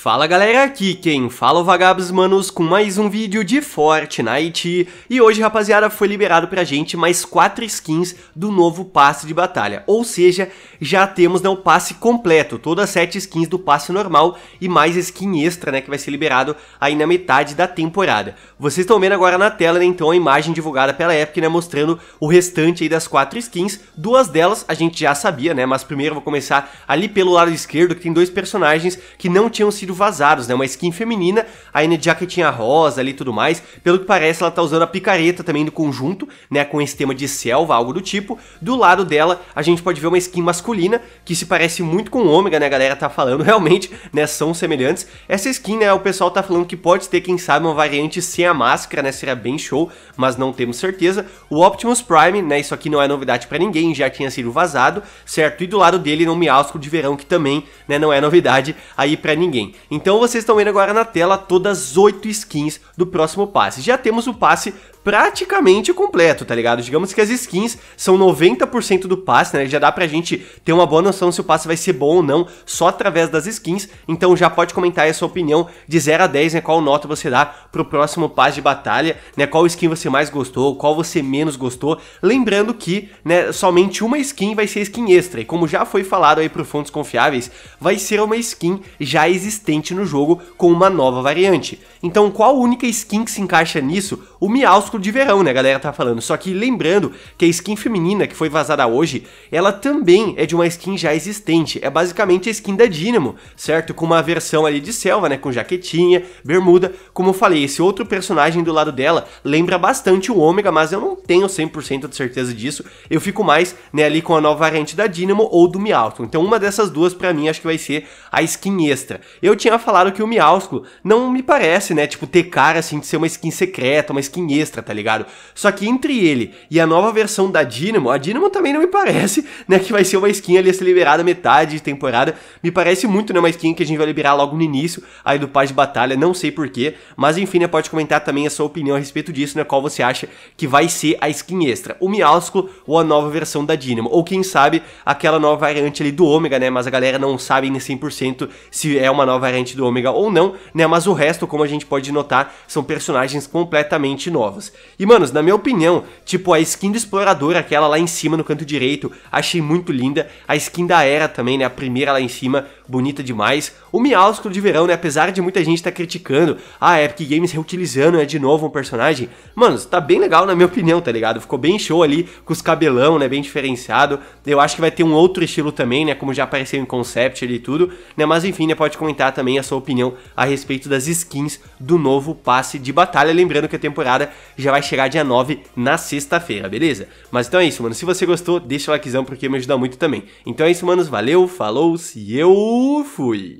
Fala galera, aqui quem fala é o Vagabos Manos com mais um vídeo de Fortnite E hoje rapaziada foi liberado pra gente mais 4 skins do novo passe de batalha Ou seja, já temos né, o passe completo, todas as 7 skins do passe normal E mais skin extra né, que vai ser liberado aí na metade da temporada Vocês estão vendo agora na tela né, então a imagem divulgada pela Epic né, mostrando o restante aí das 4 skins Duas delas a gente já sabia né, mas primeiro eu vou começar ali pelo lado esquerdo que tem dois personagens que não tinham sido sido vazados, né? Uma skin feminina, a Anya jaquetinha rosa ali e tudo mais. Pelo que parece, ela tá usando a picareta também do conjunto, né? Com esse tema de selva, algo do tipo. Do lado dela, a gente pode ver uma skin masculina, que se parece muito com o ômega, né? A galera tá falando realmente, né? São semelhantes. Essa skin, né? O pessoal tá falando que pode ter, quem sabe, uma variante sem a máscara, né? Seria bem show, mas não temos certeza. O Optimus Prime, né? Isso aqui não é novidade para ninguém, já tinha sido vazado, certo? E do lado dele, no Miasco de Verão, que também, né? Não é novidade aí para ninguém. Então vocês estão vendo agora na tela todas as 8 skins do próximo passe. Já temos o passe praticamente completo, tá ligado? Digamos que as skins são 90% do passe, né? Já dá pra gente ter uma boa noção se o passe vai ser bom ou não só através das skins. Então já pode comentar aí a sua opinião de 0 a 10, né? Qual nota você dá pro próximo passe de batalha, né? Qual skin você mais gostou, qual você menos gostou. Lembrando que, né, somente uma skin vai ser skin extra. E como já foi falado aí pro fontes confiáveis, vai ser uma skin já existente existente no jogo com uma nova variante. Então, qual única skin que se encaixa nisso? O Miausculo de verão, né, galera tá falando. Só que lembrando que a skin feminina que foi vazada hoje, ela também é de uma skin já existente. É basicamente a skin da Dynamo, certo? Com uma versão ali de selva, né, com jaquetinha, bermuda. Como eu falei, esse outro personagem do lado dela lembra bastante o Ômega, mas eu não tenho 100% de certeza disso. Eu fico mais, né, ali com a nova variante da Dynamo ou do Miausculo. Então, uma dessas duas para mim acho que vai ser a skin extra. Eu tinha falado que o Miausculo não me parece, né, tipo, ter cara assim de ser uma skin secreta, uma skin extra, tá ligado? Só que entre ele e a nova versão da Dynamo, a Dynamo também não me parece, né, que vai ser uma skin ali a ser liberada metade de temporada. Me parece muito, né, uma skin que a gente vai liberar logo no início aí do Paz de Batalha, não sei porquê, mas enfim, né, pode comentar também a sua opinião a respeito disso, né, qual você acha que vai ser a skin extra, o Miausculo ou a nova versão da Dynamo, ou quem sabe aquela nova variante ali do Ômega, né, mas a galera não sabe nem 100% se é uma nova variante do Ômega ou não, né? Mas o resto, como a gente pode notar, são personagens completamente novos. E, manos, na minha opinião, tipo, a skin do Explorador, aquela lá em cima no canto direito, achei muito linda. A skin da Era também, né? A primeira lá em cima, bonita demais. O Miausculo de verão, né? Apesar de muita gente estar tá criticando, a ah, é Epic Games reutilizando né, de novo um personagem. Mano, tá bem legal na minha opinião, tá ligado? Ficou bem show ali, com os cabelão, né? Bem diferenciado. Eu acho que vai ter um outro estilo também, né? Como já apareceu em concept ali e tudo, né? Mas enfim, né? Pode comentar também a sua opinião a respeito das skins do novo passe de batalha. Lembrando que a temporada já vai chegar dia 9 na sexta-feira, beleza? Mas então é isso, mano. Se você gostou, deixa o likezão porque me ajuda muito também. Então é isso, manos. Valeu, falou, se eu. Fui!